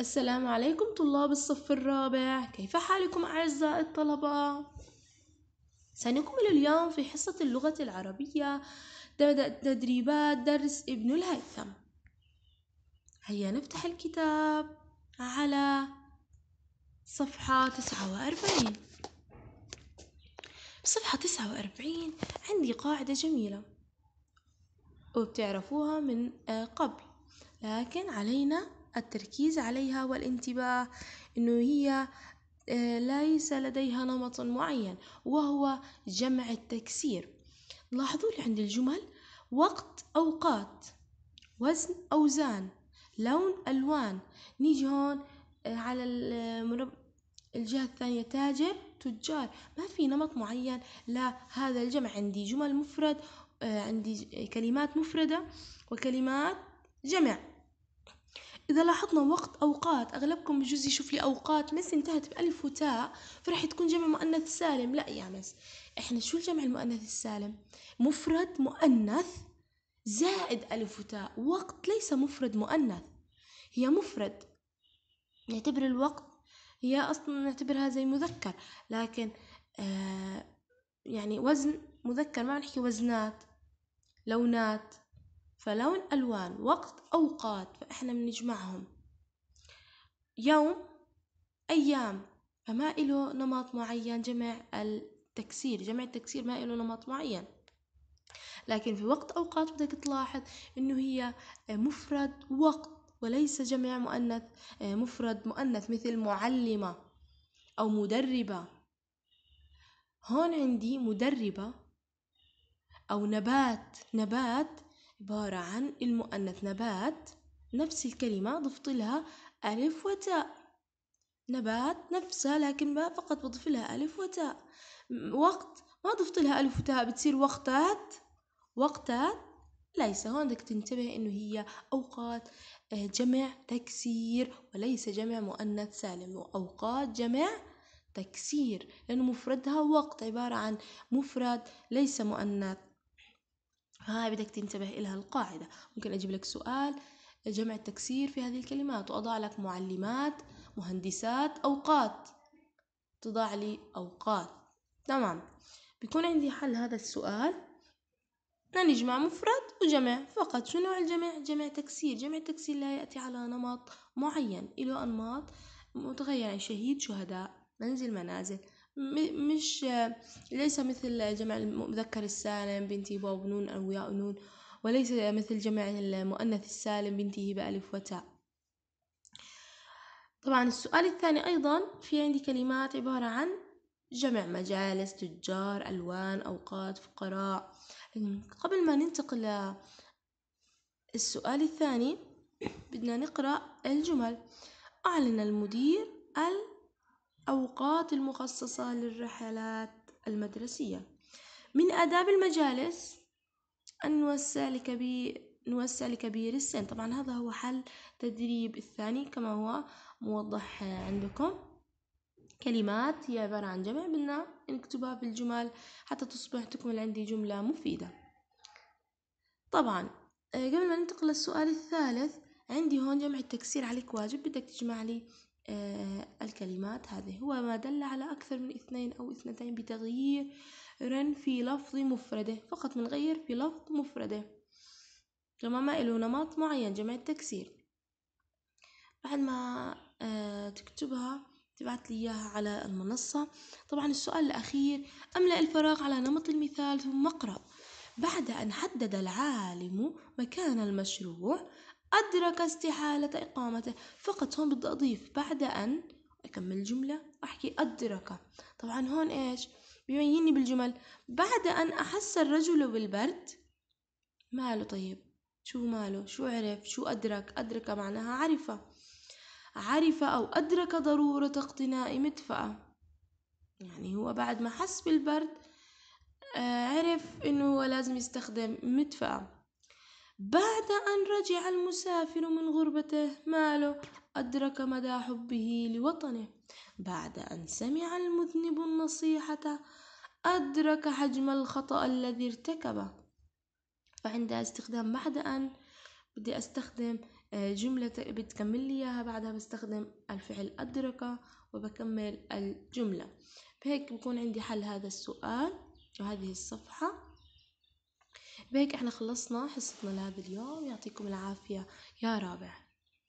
السلام عليكم طلاب الصف الرابع كيف حالكم أعزائي الطلبة؟ سنكمل اليوم في حصة اللغة العربية تدريبات درس ابن الهيثم هيا نفتح الكتاب على صفحة تسعة وأربعين صفحة تسعة وأربعين عندي قاعدة جميلة وبتعرفوها من قبل لكن علينا التركيز عليها والانتباه أنه هي آه، ليس لديها نمط معين وهو جمع التكسير لاحظوا لي عند الجمل وقت أوقات وزن أوزان لون ألوان نيجي هون آه، على المرب... آه، الجهة الثانية تاجر تجار ما في نمط معين لهذا الجمع عندي جمل مفرد عندي كلمات مفردة وكلمات جمع إذا لاحظنا وقت أوقات أغلبكم بجوز يشوف لي أوقات مس انتهت بألف وتاء فراح تكون جمع مؤنث سالم لا يا مس إحنا شو الجمع المؤنث السالم مفرد مؤنث زائد ألف وتاء وقت ليس مفرد مؤنث هي مفرد نعتبر الوقت هي أصلا نعتبرها زي مذكر لكن آه يعني وزن مذكر ما نحكي وزنات لونات فلون ألوان وقت أوقات فإحنا بنجمعهم يوم أيام فما إله نمط معين جمع التكسير جمع التكسير ما إله نمط معين لكن في وقت أوقات بدك تلاحظ إنه هي مفرد وقت وليس جمع مؤنث مفرد مؤنث مثل معلمة أو مدربة هون عندي مدربة أو نبات نبات عبارة عن المؤنث نبات نفس الكلمة ضفت لها ألف وتاء نبات نفسها لكن ما فقط بضيف لها ألف وتاء وقت ما ضفت لها ألف وتاء بتصير وقتات وقتات ليس هون بدك تنتبه إنه هي أوقات آه، جمع تكسير وليس جمع مؤنث سالم وأوقات جمع تكسير لأنه مفردها وقت عبارة عن مفرد ليس مؤنث هاي بدك تنتبه إلها القاعدة ممكن أجيب لك سؤال جمع التكسير في هذه الكلمات وأضع لك معلمات مهندسات أوقات تضع لي أوقات تمام بيكون عندي حل هذا السؤال نجمع مفرد وجمع فقط شو نوع الجمع؟ جمع تكسير جمع التكسير لا يأتي على نمط معين له أنماط متغيرة شهيد شهداء منزل منازل م- مش ليس مثل جمع المذكر السالم بنتي باء نون أو ياء ونون وليس مثل جمع المؤنث السالم بنته بألف وتاء طبعا السؤال الثاني أيضا في عندي كلمات عبارة عن جمع مجالس تجار ألوان أوقات فقراء قبل ما ننتقل السؤال الثاني بدنا نقرأ الجمل أعلن المدير ال أوقات المخصصة للرحلات المدرسية من آداب المجالس أن نوسع لكبير نوسع لكبير السن طبعا هذا هو حل تدريب الثاني كما هو موضح عندكم كلمات هي عبارة عن جمع بدنا نكتبها في الجمل حتى تصبح تكمل عندي جملة مفيدة طبعا آه، قبل ما ننتقل للسؤال الثالث عندي هون جمع التكسير عليك واجب بدك تجمع لي آه، الكلمات هذه هو ما دل على أكثر من اثنين أو اثنتين بتغيير في لفظ مفردة فقط بنغير في لفظ مفردة تمام له نمط معين جمع التكسير بعد ما آه، تكتبها تبعت لي إياها على المنصة طبعا السؤال الأخير أملأ الفراغ على نمط المثال ثم اقرأ بعد أن حدد العالم مكان المشروع أدرك استحالة إقامته فقط هون بدي أضيف بعد أن أكمل الجملة أحكي أدرك طبعا هون إيش بيبيني بالجمل بعد أن أحس الرجل بالبرد ماله طيب شو ماله شو عرف شو أدرك أدرك معناها عرفه عرف أو أدرك ضرورة اقتناء مدفأة يعني هو بعد ما حس بالبرد آه، عرف إنه هو لازم يستخدم مدفأة بعد أن رجع المسافر من غربته ماله أدرك مدى حبه لوطنه بعد أن سمع المذنب النصيحة أدرك حجم الخطأ الذي ارتكبه فعند استخدام بعد أن بدي أستخدم آه، جملة بتكمل لي إياها بعدها بستخدم الفعل أدرك وبكمل الجملة بهيك بكون عندي حل هذا السؤال وهذه الصفحة بهيك احنا خلصنا حصتنا لهذا اليوم يعطيكم العافية يا رابع